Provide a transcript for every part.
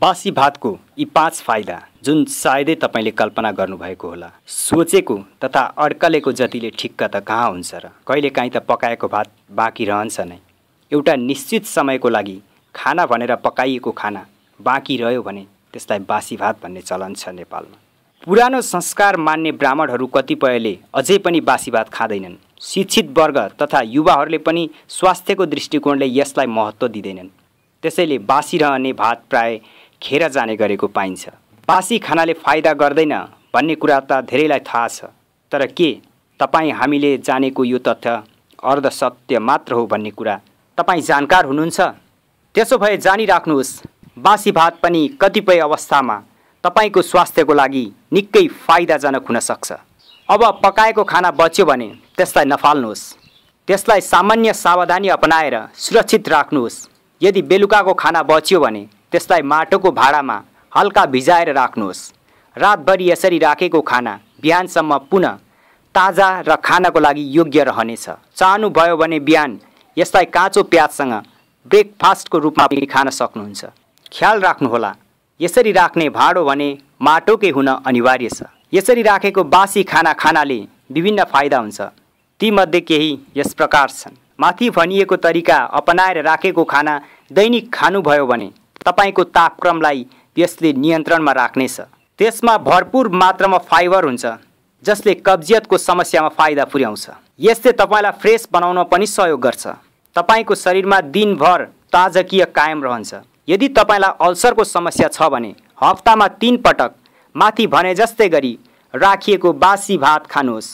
बासी भातको यी पाँच फाइदा जुन सायदै तपाईँले कल्पना गर्नुभएको होला सोचेको तथा अड्कलेको जतिले ठिक्क त कहाँ हुन्छ र कहिले कहिलेकाहीँ त पकाएको भात बाँकी रहन्छ नै एउटा निश्चित समयको लागि खाना भनेर पकाइएको खाना बाँकी रह्यो भने त्यसलाई बासी भात भन्ने चलन छ नेपालमा पुरानो संस्कार मान्ने ब्राह्मणहरू कतिपयले अझै पनि बासी भात खाँदैनन् शिक्षित वर्ग तथा युवाहरूले पनि स्वास्थ्यको दृष्टिकोणले यसलाई महत्त्व दिँदैनन् त्यसैले बासी रहने भात प्राय खेर जाने गरेको पाइन्छ बासी खानाले फाइदा गर्दैन भन्ने कुरा त धेरैलाई थाहा छ तर के तपाईँ हामीले जानेको यो तथ्य अर्धसत्य मात्र हो भन्ने कुरा तपाईँ जानकार हुनुहुन्छ त्यसो भए जानिराख्नुहोस् बासी भात पनि कतिपय अवस्थामा तपाईँको स्वास्थ्यको लागि निकै फाइदाजनक हुनसक्छ अब पकाएको खाना बच्यो भने त्यसलाई नफाल्नुहोस् त्यसलाई सामान्य सावधानी अपनाएर सुरक्षित राख्नुहोस् यदि बेलुकाको खाना बच्यो भने त्यसलाई माटोको भाँडामा हल्का भिजाएर राख्नुहोस् रातभरि यसरी राखेको खाना बिहानसम्म पुनः ताजा र खानको लागि योग्य रहनेछ चाहनुभयो भने बिहान यसलाई काँचो प्याजसँग ब्रेकफास्टको रूपमा पनि खान सक्नुहुन्छ ख्याल राख्नुहोला यसरी राख्ने भाँडो भने माटोकै हुन अनिवार्य छ यसरी राखेको बासी खाना खानाले विभिन्न फाइदा हुन्छ तीमध्ये केही यस प्रकार छन् माथि भनिएको तरिका अपनाएर राखेको खाना दैनिक खानुभयो भने तपाईँको तापक्रमलाई यसले नियन्त्रणमा राख्नेछ त्यसमा भरपूर मात्रामा फाइबर हुन्छ जसले कब्जियतको समस्यामा फाइदा पुर्याउँछ यसले तपाईँलाई फ्रेस बनाउन पनि सहयोग गर्छ तपाईँको शरीरमा दिनभर ताजकीय कायम रहन्छ यदि तपाईँलाई अल्सरको समस्या छ भने हप्तामा तिन पटक माथि भने जस्तै गरी राखिएको बासी भात खानुहोस्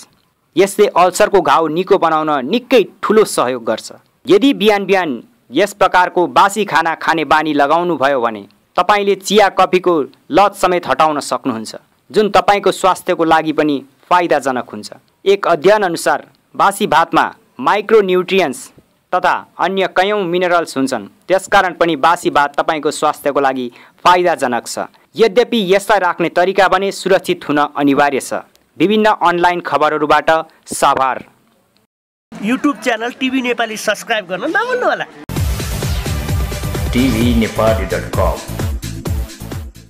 यसले अल्सरको घाउ निको बनाउन निकै ठुलो सहयोग गर्छ यदि बिहान बिहान यस प्रकारको बासी खाना खाने बानी लगाउनु भयो भने तपाईँले चिया कफीको लत समेत हटाउन सक्नुहुन्छ जुन तपाईँको स्वास्थ्यको लागि पनि फाइदाजनक हुन्छ एक अध्ययनअनुसार बासी भातमा माइक्रोन्युट्रियन्स तथा अन्य कयौँ मिनरल्स हुन्छन् त्यसकारण पनि बासी भात तपाईँको स्वास्थ्यको लागि फाइदाजनक छ यद्यपि यसलाई राख्ने तरिका भने सुरक्षित हुन अनिवार्य छ विभिन्न अनलाइन खबरहरूबाट साभार YouTube channel TV Nepali subscribe गर्न होला कम